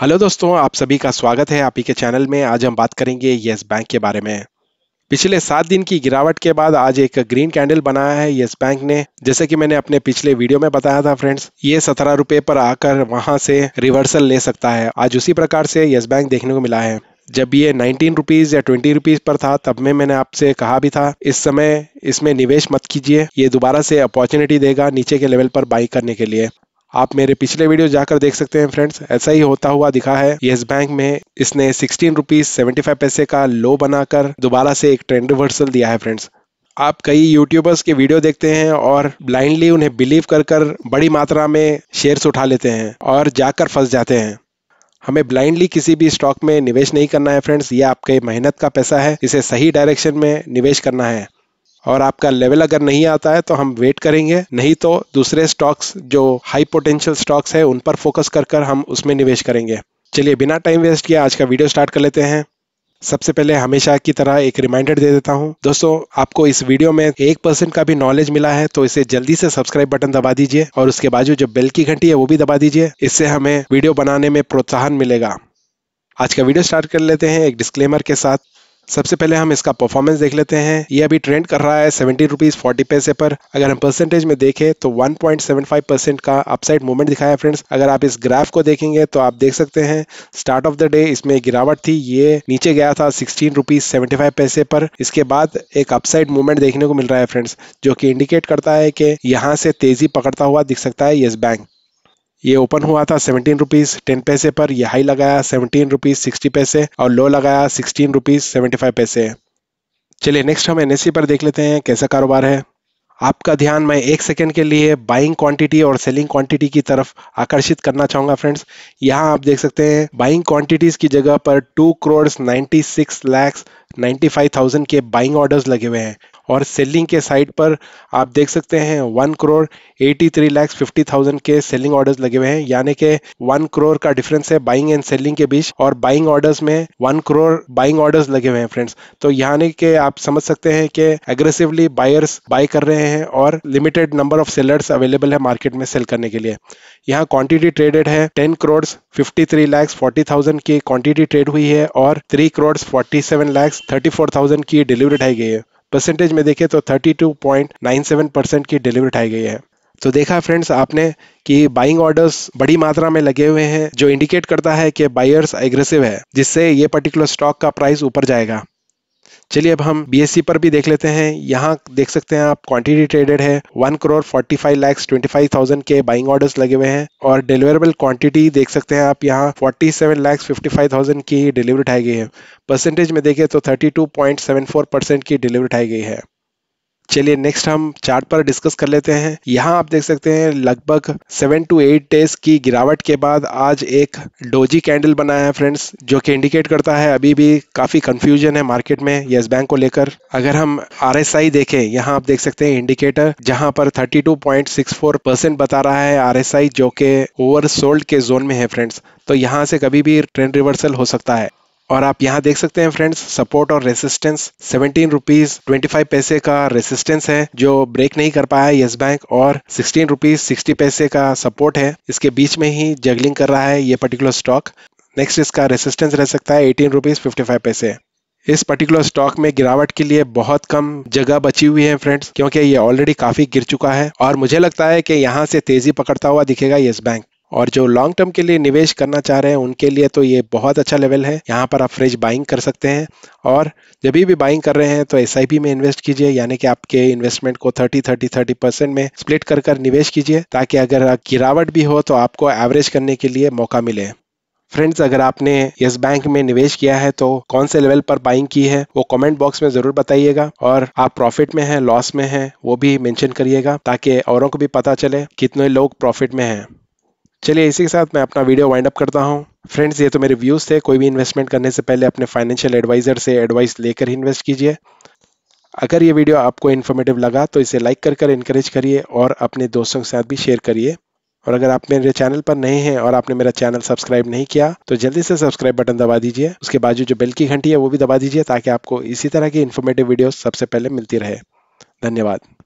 hello दोस्तों आप सभी का स्वागत है आप ही के चैनल में आज हम बात करेंगे येस बैंक के बारे में पिछले सात दिन की गिरावट के बाद आज एक ग्रीन कैंडल बनाया है येस बैंक ने जैसे कि मैंने अपने पिछले वीडियो में बताया था फ्रेंड्स ये सत्रह रुपए पर आकर वहां से रिवर्सल ले सकता है आज उसी प्रकार से येस बैंक देखने को मिला है जब ये नाइनटीन रुपीज या ट्वेंटी रुपीज पर था तब में मैंने आपसे कहा भी था इस समय इसमें निवेश मत कीजिए ये दोबारा से अपॉर्चुनिटी देगा नीचे के लेवल पर बाई करने के लिए आप मेरे पिछले वीडियो जाकर देख सकते हैं फ्रेंड्स ऐसा ही होता हुआ दिखा है येस बैंक में इसने सिक्सटीन रुपीज सेवेंटी फाइव पैसे का लो बनाकर दोबारा से एक ट्रेंड रिवर्सल दिया है फ्रेंड्स आप कई यूट्यूबर्स के वीडियो देखते हैं और ब्लाइंडली उन्हें बिलीव कर कर बड़ी मात्रा में शेयर्स उठा लेते हैं और जाकर फंस जाते हैं हमें ब्लाइंडली किसी भी स्टॉक में निवेश नहीं करना है फ्रेंड्स ये आपके मेहनत का पैसा है इसे सही डायरेक्शन में निवेश करना है और आपका लेवल अगर नहीं आता है तो हम वेट करेंगे नहीं तो दूसरे स्टॉक्स जो हाई पोटेंशियल स्टॉक्स है उन पर फोकस कर कर हम उसमें निवेश करेंगे चलिए बिना टाइम वेस्ट किए आज का वीडियो स्टार्ट कर लेते हैं सबसे पहले हमेशा की तरह एक रिमाइंडर दे देता हूँ दोस्तों आपको इस वीडियो में एक परसेंट का भी नॉलेज मिला है तो इसे जल्दी से सब्सक्राइब बटन दबा दीजिए और उसके बाजू जो बेल की घंटी है वो भी दबा दीजिए इससे हमें वीडियो बनाने में प्रोत्साहन मिलेगा आज का वीडियो स्टार्ट कर लेते हैं एक डिस्क्लेमर के साथ सबसे पहले हम इसका परफॉर्मेंस देख लेते हैं ये अभी ट्रेंड कर रहा है सेवेंटी रुपीज फोर्टी पैसे पर अगर हम परसेंटेज में देखें तो 1.75 परसेंट का अपसाइड मूवमेंट दिखाया है फ्रेंड्स अगर आप इस ग्राफ को देखेंगे तो आप देख सकते हैं स्टार्ट ऑफ द डे इसमें गिरावट थी ये नीचे गया था सिक्सटीन रुपीज सेवेंटी फाइव पैसे पर इसके बाद एक अपसाइड मूवमेंट देखने को मिल रहा है फ्रेंड्स जो कि इंडिकेट करता है कि यहाँ से तेजी पकड़ता हुआ दिख सकता है येस बैंक ये ओपन हुआ था सेवनटीन रुपीज टेन पैसे पर यह हाई लगाया सेवनटीन रुपीज सिक्सटी पैसे और लो लगाया सिक्सटीन रुपीज सेवेंटी फाइव पैसे चलिए नेक्स्ट हम एनएससी e पर देख लेते हैं कैसा कारोबार है आपका ध्यान मैं एक सेकेंड के लिए बाइंग क्वांटिटी और सेलिंग क्वांटिटी की तरफ आकर्षित करना चाहूंगा फ्रेंड्स यहाँ आप देख सकते हैं बाइंग क्वांटिटीज की जगह पर two crore ninety six lakhs ninety five thousand के बाइंग ऑर्डर्स लगे हुए हैं और सेलिंग के साइड पर आप देख सकते हैं one crore eighty three lakhs fifty thousand के सेलिंग ऑर्डर्स लगे हुए हैं यानी कि वन करोड़ का डिफरेंस है बाइंग एंड सेलिंग के बीच और बाइंग ऑर्डर्स में वन करोड़ बाइंग ऑर्डर्स लगे हुए हैं फ्रेंड्स तो यहाँ के आप समझ सकते हैं कि एग्रेसिवली बायर्स बाय कर रहे हैं और limited number of sellers available है मार्केट में सेल करने के लिए यहाँ क्वांटिटी ट्रेडेड है ten crore fifty three lakhs forty thousand की क्वांटिटी ट्रेड हुई है और three crore forty seven lakhs thirty four thousand की डिलीवरी ढाई गई है परसेंटेज में देखें तो 32.97 परसेंट की डिलीवरी उठाई गई है तो देखा फ्रेंड्स आपने कि बाइंग ऑर्डर्स बड़ी मात्रा में लगे हुए हैं जो इंडिकेट करता है कि बायर्स एग्रेसिव है जिससे ये पर्टिकुलर स्टॉक का प्राइस ऊपर जाएगा चलिए अब हम बीएससी पर भी देख लेते हैं यहाँ देख सकते हैं आप क्वांटिटी ट्रेडेड है one crore forty five lakhs twenty five thousand के बाइंग ऑर्डर्स लगे हुए हैं और डिलीवरेबल क्वांटिटी देख सकते हैं आप यहाँ forty seven lakhs fifty five thousand की डिलीवरी उठाई गई है परसेंटेज में देखें तो thirty two point seven four percent की डिलीवरी उठाई गई है चलिए नेक्स्ट हम चार्ट पर डिस्कस कर लेते हैं यहाँ आप देख सकते हैं लगभग सेवन टू एट डेज की गिरावट के बाद आज एक डोजी कैंडल बनाया है फ्रेंड्स जो कि इंडिकेट करता है अभी भी काफी कंफ्यूजन है मार्केट में येस बैंक को लेकर अगर हम आर एस आई देखें यहाँ आप देख सकते हैं इंडिकेटर जहाँ पर थर्टी परसेंट बता रहा है आर एस आई जो के ओवर सोल्ड के जोन में है फ्रेंड्स तो यहाँ से कभी भी ट्रेंड रिवर्सल हो सकता है और आप यहाँ देख सकते हैं फ्रेंड्स सपोर्ट और resistance seventeen rupees twenty five पैसे का रेसिस्टेंस है जो ब्रेक नहीं कर पाया येस बैंक और सिक्सटीन रुपीज सिक्सटी पैसे का सपोर्ट है इसके बीच में ही जगलिंग कर रहा है ये पर्टिकुलर स्टॉक नेक्स्ट इसका रेसिस्टेंस रह सकता है एटीन रुपीज फिफ्टी फाइव पैसे इस पर्टिकुलर स्टॉक में गिरावट के लिए बहुत कम जगह बची हुई है फ्रेंड्स क्योंकि ये ऑलरेडी काफी गिर चुका है और मुझे लगता है कि यहाँ से तेजी पकड़ता हुआ दिखेगा येस बैंक और जो लॉन्ग टर्म के लिए निवेश करना चाह रहे हैं उनके लिए तो ये बहुत अच्छा लेवल है यहाँ पर आप फ्रिज बाइंग कर सकते हैं और जब भी बाइंग कर रहे हैं तो एस में इन्वेस्ट कीजिए यानी कि आपके इन्वेस्टमेंट को थर्टी थर्टी थर्टी परसेंट में स्प्लिट कर कर निवेश कीजिए ताकि अगर गिरावट भी हो तो आपको एवरेज करने के लिए मौका मिले फ्रेंड्स अगर आपने यस बैंक में निवेश किया है तो कौन से लेवल पर बाइंग की है वो कमेंट बॉक्स में जरूर बताइएगा और आप प्रॉफिट में हैं लॉस में हैं वो भी मेंशन करिएगा ताकि औरों को भी पता चले कितने लोग प्रॉफिट में हैं चलिए इसी के साथ मैं अपना वीडियो वाइंड अप करता हूँ फ्रेंड्स ये तो मेरे व्यूज़ थे कोई भी इन्वेस्टमेंट करने से पहले अपने फाइनेंशियल एडवाइज़र से एडवाइस लेकर ही इन्वेस्ट कीजिए अगर ये वीडियो आपको इन्फॉर्मेटिव लगा तो इसे लाइक कर कर इनक्रेज करिए और अपने दोस्तों के साथ भी शेयर करिए और अगर आप मेरे चैनल पर नए हैं और आपने मेरा चैनल सब्सक्राइब नहीं किया तो जल्दी से सब्सक्राइब बटन दबा दीजिए उसके बाजू जो बेल की घंटी है वो भी दबा दीजिए ताकि आपको इसी तरह की इन्फॉर्मेटिव वीडियो सबसे पहले मिलती रहे धन्यवाद